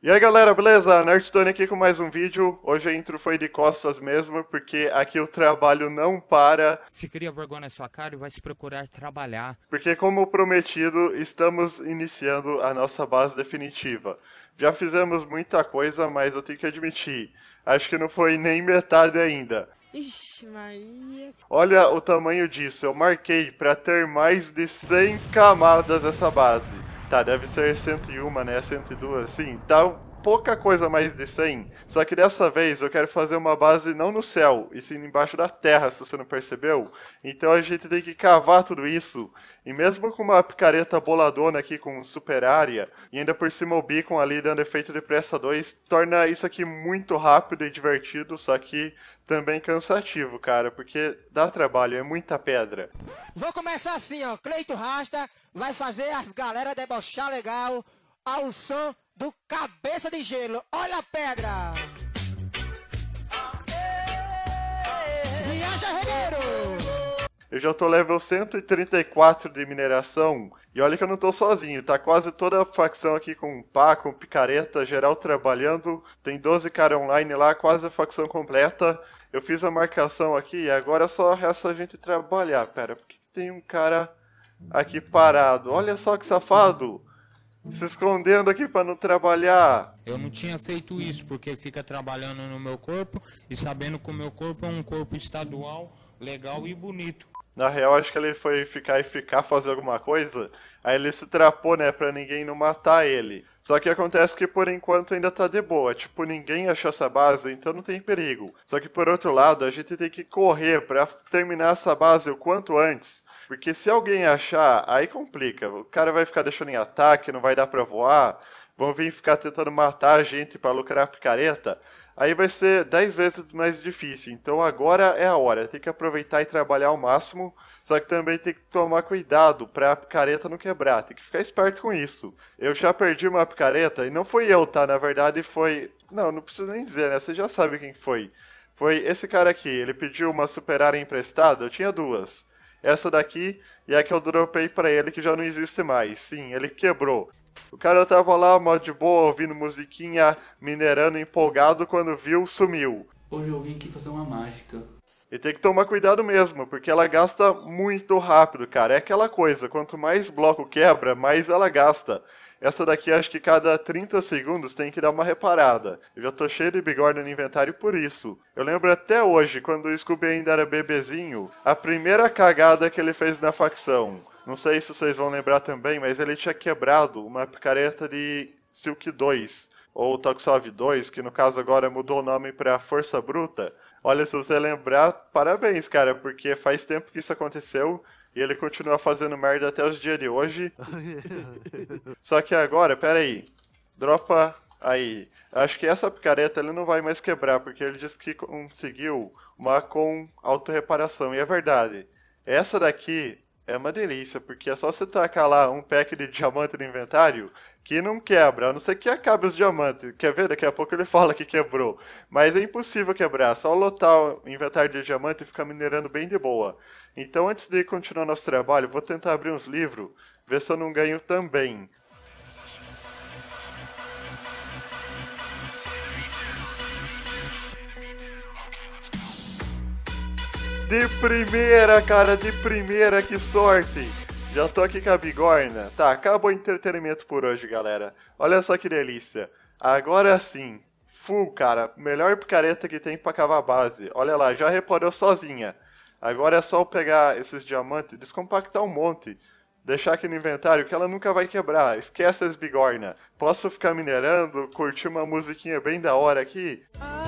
E aí galera, beleza? Nerdstone aqui com mais um vídeo. Hoje a intro foi de costas mesmo, porque aqui o trabalho não para. Se cria vergonha na sua cara e vai se procurar trabalhar. Porque, como prometido, estamos iniciando a nossa base definitiva. Já fizemos muita coisa, mas eu tenho que admitir, acho que não foi nem metade ainda. Ixi, Maria. Olha o tamanho disso, eu marquei para ter mais de 100 camadas essa base. Tá, deve ser 101, né? 102, sim. Tá pouca coisa mais de 100. Só que dessa vez eu quero fazer uma base não no céu, e sim embaixo da terra, se você não percebeu. Então a gente tem que cavar tudo isso. E mesmo com uma picareta boladona aqui com super área, e ainda por cima o beacon ali dando efeito de pressa 2, torna isso aqui muito rápido e divertido, só que também cansativo, cara, porque dá trabalho, é muita pedra. Vou começar assim, ó. Cleito Rasta, vai fazer a galera debochar legal ao som do Cabeça de Gelo. Olha a pedra! Viaja, Regueiro! Eu já tô level 134 de mineração. E olha que eu não tô sozinho, tá quase toda a facção aqui com pá, com picareta, geral trabalhando. Tem 12 caras online lá, quase a facção completa. Eu fiz a marcação aqui e agora é só resta a gente trabalhar. Pera, porque tem um cara aqui parado. Olha só que safado! Se escondendo aqui para não trabalhar. Eu não tinha feito isso, porque fica trabalhando no meu corpo e sabendo que o meu corpo é um corpo estadual, legal e bonito. Na real, acho que ele foi ficar e ficar fazer alguma coisa. Aí ele se trapou, né, pra ninguém não matar ele. Só que acontece que por enquanto ainda tá de boa. Tipo, ninguém achou essa base, então não tem perigo. Só que por outro lado, a gente tem que correr pra terminar essa base o quanto antes. Porque se alguém achar, aí complica. O cara vai ficar deixando em ataque, não vai dar pra voar. Vão vir ficar tentando matar a gente pra lucrar a picareta. Aí vai ser 10 vezes mais difícil. Então agora é a hora. Tem que aproveitar e trabalhar ao máximo. Só que também tem que tomar cuidado pra picareta não quebrar. Tem que ficar esperto com isso. Eu já perdi uma picareta e não fui eu, tá? Na verdade foi. Não, não preciso nem dizer, né? Você já sabe quem foi. Foi esse cara aqui. Ele pediu uma super área emprestada. Eu tinha duas. Essa daqui e é a que eu dropei para ele que já não existe mais. Sim, ele quebrou. O cara tava lá, mó de boa, ouvindo musiquinha, minerando empolgado, quando viu, sumiu. Hoje eu vim aqui fazer uma mágica. E tem que tomar cuidado mesmo, porque ela gasta muito rápido, cara. É aquela coisa, quanto mais bloco quebra, mais ela gasta. Essa daqui acho que cada 30 segundos tem que dar uma reparada. Eu já tô cheio de bigorna no inventário por isso. Eu lembro até hoje, quando o Scooby ainda era bebezinho, a primeira cagada que ele fez na facção. Não sei se vocês vão lembrar também, mas ele tinha quebrado uma picareta de Silk 2, ou Toxov 2, que no caso agora mudou o nome para Força Bruta. Olha, se você lembrar, parabéns, cara, porque faz tempo que isso aconteceu e ele continua fazendo merda até os dias de hoje. Só que agora, pera aí. Dropa aí. Acho que essa picareta ele não vai mais quebrar, porque ele disse que conseguiu uma com autorreparação. E é verdade. Essa daqui é uma delícia, porque é só você tacar lá um pack de diamante no inventário que não quebra, a não ser que acabe os diamantes. Quer ver? Daqui a pouco ele fala que quebrou. Mas é impossível quebrar, só lotar o inventário de diamante e ficar minerando bem de boa. Então, antes de continuar nosso trabalho, vou tentar abrir uns livros, ver se eu não ganho também. De primeira, cara, de primeira, que sorte! Já tô aqui com a bigorna. Tá, acabou o entretenimento por hoje, galera. Olha só que delícia. Agora sim, full, cara. Melhor picareta que tem pra cavar base. Olha lá, já reparou sozinha. Agora é só eu pegar esses diamantes, descompactar um monte. Deixar aqui no inventário que ela nunca vai quebrar. Esquece as bigorna. Posso ficar minerando, curtir uma musiquinha bem da hora aqui? Ah.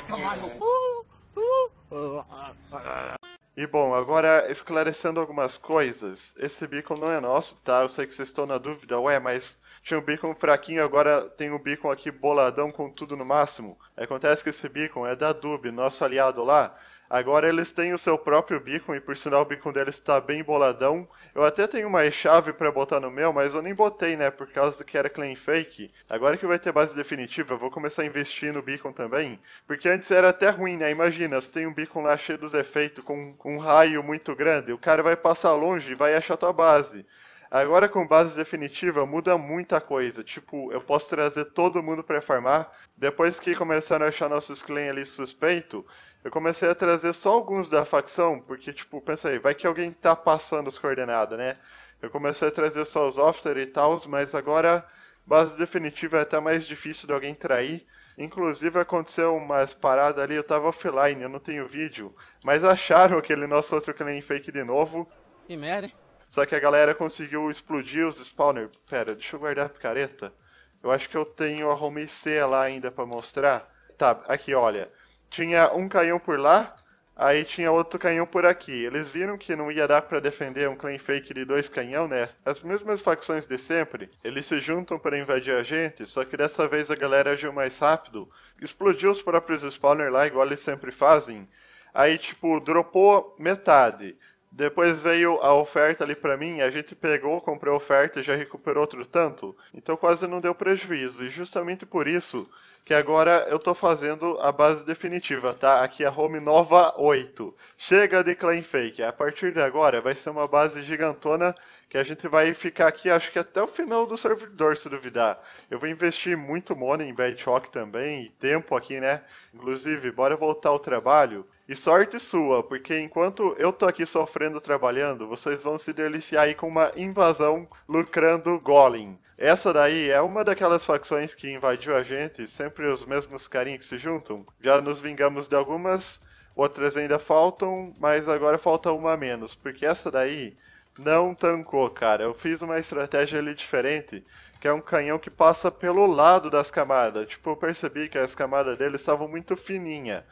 Vai tomar no cu! E bom, agora esclarecendo algumas coisas. Esse beacon não é nosso, tá? Eu sei que vocês estão na dúvida, ué, mas tinha um beacon fraquinho, agora tem um beacon aqui boladão com tudo no máximo. Acontece que esse beacon é da Dub, nosso aliado lá. Agora eles têm o seu próprio beacon e por sinal o beacon deles está bem boladão. Eu até tenho uma chave para botar no meu, mas eu nem botei, né, por causa do que era claim fake. Agora que vai ter base definitiva, eu vou começar a investir no beacon também, porque antes era até ruim, né? Imagina, você tem um beacon lá cheio dos efeitos com um raio muito grande, o cara vai passar longe e vai achar tua base. Agora com base definitiva muda muita coisa. Tipo, eu posso trazer todo mundo para farmar. Depois que começaram a achar nossos clãs ali suspeito, eu comecei a trazer só alguns da facção, porque, tipo, pensa aí, vai que alguém tá passando as coordenadas, né? Eu comecei a trazer só os officers e tal, mas agora base definitiva é até mais difícil de alguém trair. Inclusive aconteceu umas paradas ali, eu tava offline, eu não tenho vídeo, mas acharam aquele nosso outro clan fake de novo. Que merda. Hein? Só que a galera conseguiu explodir os spawner. Pera, deixa eu guardar a picareta. Eu acho que eu tenho a home C lá ainda para mostrar. Tá, aqui olha tinha um canhão por lá, aí tinha outro canhão por aqui. Eles viram que não ia dar para defender um clan fake de dois canhão, né? As mesmas facções de sempre, eles se juntam para invadir a gente, só que dessa vez a galera agiu mais rápido, explodiu os próprios spawners lá, igual eles sempre fazem. Aí, tipo, dropou metade. Depois veio a oferta ali para mim, a gente pegou, comprou a oferta e já recuperou outro tanto. Então quase não deu prejuízo. E justamente por isso, que agora eu tô fazendo a base definitiva, tá? Aqui é a Home Nova 8. Chega de claim fake. A partir de agora vai ser uma base gigantona que a gente vai ficar aqui, acho que até o final do servidor, se duvidar. Eu vou investir muito money em Bedrock também, e tempo aqui, né? Inclusive, bora voltar ao trabalho. E sorte sua, porque enquanto eu tô aqui sofrendo trabalhando, vocês vão se deliciar aí com uma invasão lucrando Golem. Essa daí é uma daquelas facções que invadiu a gente, sempre os mesmos carinhos que se juntam. Já nos vingamos de algumas, outras ainda faltam, mas agora falta uma menos, porque essa daí não tancou, cara. Eu fiz uma estratégia ali diferente, que é um canhão que passa pelo lado das camadas. Tipo, eu percebi que as camadas dele estavam muito fininha.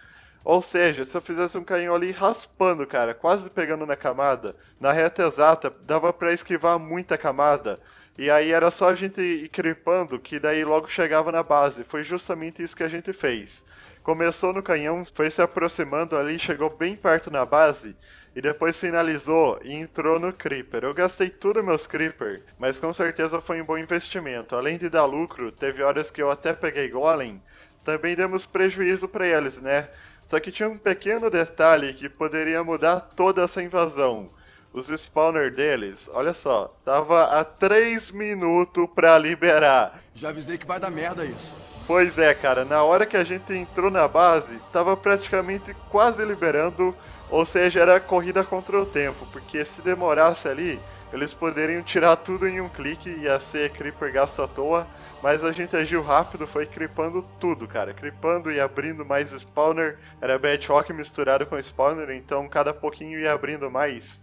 Ou seja, se eu fizesse um canhão ali raspando, cara, quase pegando na camada, na reta exata, dava para esquivar muita camada. E aí era só a gente ir cripando, que daí logo chegava na base. Foi justamente isso que a gente fez começou no canhão, foi se aproximando ali, chegou bem perto na base e depois finalizou e entrou no Creeper. Eu gastei tudo meus Creeper, mas com certeza foi um bom investimento. Além de dar lucro, teve horas que eu até peguei Golem, também demos prejuízo para eles, né? Só que tinha um pequeno detalhe que poderia mudar toda essa invasão. Os spawner deles, olha só, tava a 3 minutos pra liberar. Já avisei que vai dar merda isso. Pois é, cara, na hora que a gente entrou na base, tava praticamente quase liberando, ou seja, era corrida contra o tempo, porque se demorasse ali, eles poderiam tirar tudo em um clique, e ia ser creeper gasto à toa, mas a gente agiu rápido, foi cripando tudo, cara. Cripando e abrindo mais spawner, era Bedrock misturado com spawner, então cada pouquinho ia abrindo mais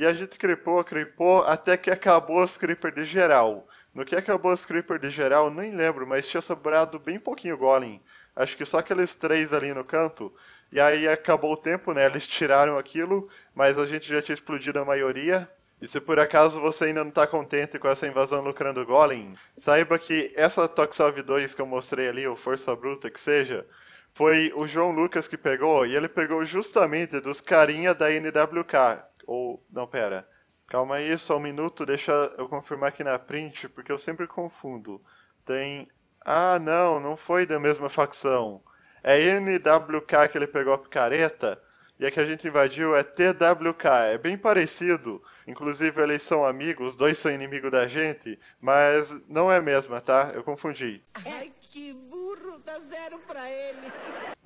e a gente crepou, crepou, até que acabou as creeper de geral. No que acabou as creeper de geral, nem lembro, mas tinha sobrado bem pouquinho golem. Acho que só aqueles três ali no canto. E aí acabou o tempo, né? Eles tiraram aquilo, mas a gente já tinha explodido a maioria. E se por acaso você ainda não está contente com essa invasão lucrando Golem, saiba que essa Toxalv 2 que eu mostrei ali, ou Força Bruta que seja, foi o João Lucas que pegou, e ele pegou justamente dos carinha da NWK. Ou, não, pera. Calma aí, só um minuto, deixa eu confirmar aqui na print, porque eu sempre confundo. Tem. Ah, não, não foi da mesma facção. É NWK que ele pegou a picareta, e a que a gente invadiu é TWK. É bem parecido. Inclusive, eles são amigos, os dois são inimigos da gente, mas não é a mesma, tá? Eu confundi. Ai, que burro, dá zero pra ele.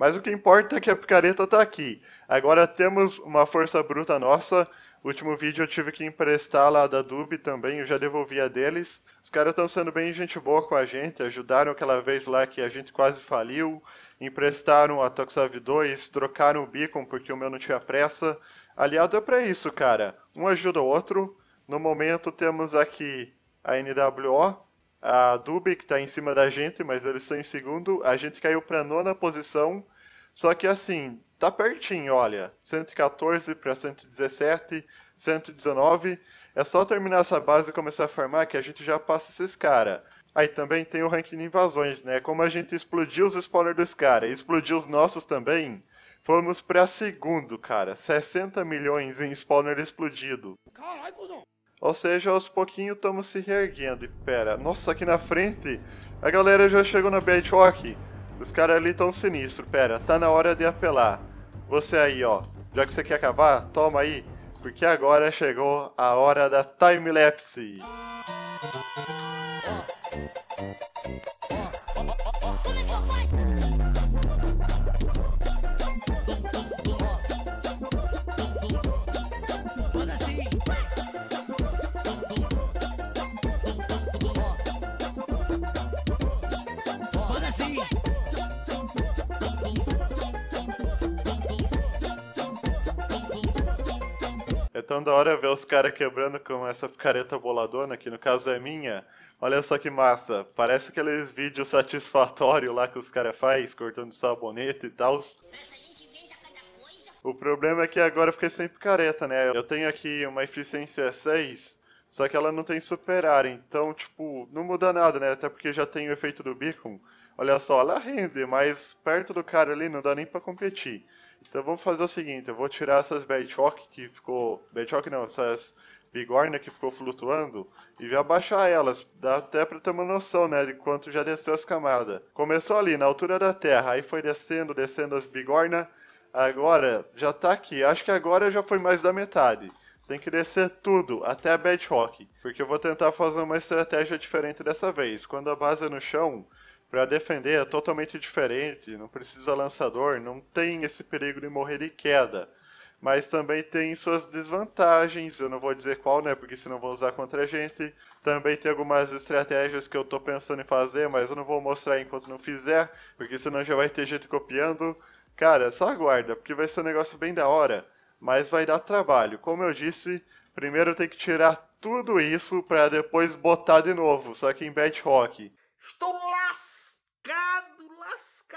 Mas o que importa é que a picareta está aqui. Agora temos uma força bruta nossa. O último vídeo eu tive que emprestar lá da Dub também, eu já devolvi a deles. Os caras estão sendo bem gente boa com a gente, ajudaram aquela vez lá que a gente quase faliu, emprestaram a Toxav 2, trocaram o beacon porque o meu não tinha pressa. Aliado é para isso, cara. Um ajuda o outro. No momento temos aqui a NWO, a Dub que está em cima da gente, mas eles são em segundo. A gente caiu para nona posição só que assim, tá pertinho, olha. 114 para 117, 119. É só terminar essa base e começar a farmar que a gente já passa esses cara. Aí também tem o ranking de invasões, né? Como a gente explodiu os spoilers dos caras, explodiu os nossos também. Fomos pra segundo, cara. 60 milhões em spawner explodido. Carai, Ou seja, aos pouquinhos estamos se reerguendo. E pera, nossa, aqui na frente a galera já chegou na Bedrock. Os caras ali tão sinistro, pera, tá na hora de apelar. Você aí, ó, já que você quer cavar, toma aí, porque agora chegou a hora da time lapse. É tão da hora ver os caras quebrando com essa picareta boladona, que no caso é minha. Olha só que massa. Parece aqueles vídeos satisfatórios lá que os caras faz, cortando sabonete e tal. O problema é que agora eu fiquei sem picareta, né? Eu tenho aqui uma eficiência 6, só que ela não tem superar, então, tipo, não muda nada, né? Até porque já tem o efeito do beacon. Olha só, ela rende, mas perto do cara ali não dá nem para competir. Então vamos fazer o seguinte, eu vou tirar essas bedrock que ficou... Bedrock não, essas bigorna que ficou flutuando e vou abaixar elas, dá até para ter uma noção, né, de quanto já desceu as camadas. Começou ali, na altura da terra, aí foi descendo, descendo as bigorna, agora já tá aqui, acho que agora já foi mais da metade. Tem que descer tudo, até a bedrock, porque eu vou tentar fazer uma estratégia diferente dessa vez. Quando a base é no chão, para defender é totalmente diferente, não precisa lançador, não tem esse perigo de morrer de queda. Mas também tem suas desvantagens, eu não vou dizer qual, né? Porque senão vão usar contra a gente. Também tem algumas estratégias que eu tô pensando em fazer, mas eu não vou mostrar enquanto não fizer, porque senão já vai ter gente copiando. Cara, só aguarda, porque vai ser um negócio bem da hora, mas vai dar trabalho. Como eu disse, primeiro tem que tirar tudo isso para depois botar de novo, só que em Bad Rock. Estou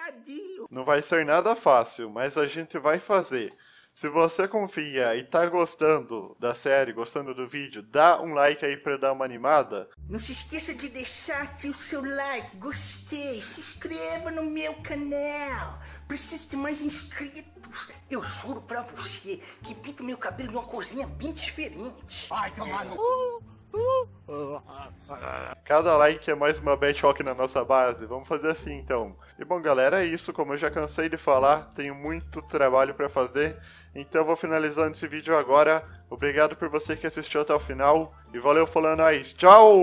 Tadinho. Não vai ser nada fácil, mas a gente vai fazer. Se você confia e tá gostando da série, gostando do vídeo, dá um like aí pra dar uma animada. Não se esqueça de deixar aqui o seu like, gostei, se inscreva no meu canal. Preciso de mais inscritos. Eu juro pra você que pinto meu cabelo de uma corzinha bem diferente. Ai, tomar é. Uh! Cada like é mais uma bedrock na nossa base. Vamos fazer assim então. E bom, galera, é isso. Como eu já cansei de falar, tenho muito trabalho para fazer. Então eu vou finalizando esse vídeo agora. Obrigado por você que assistiu até o final. E valeu falando aí. Tchau!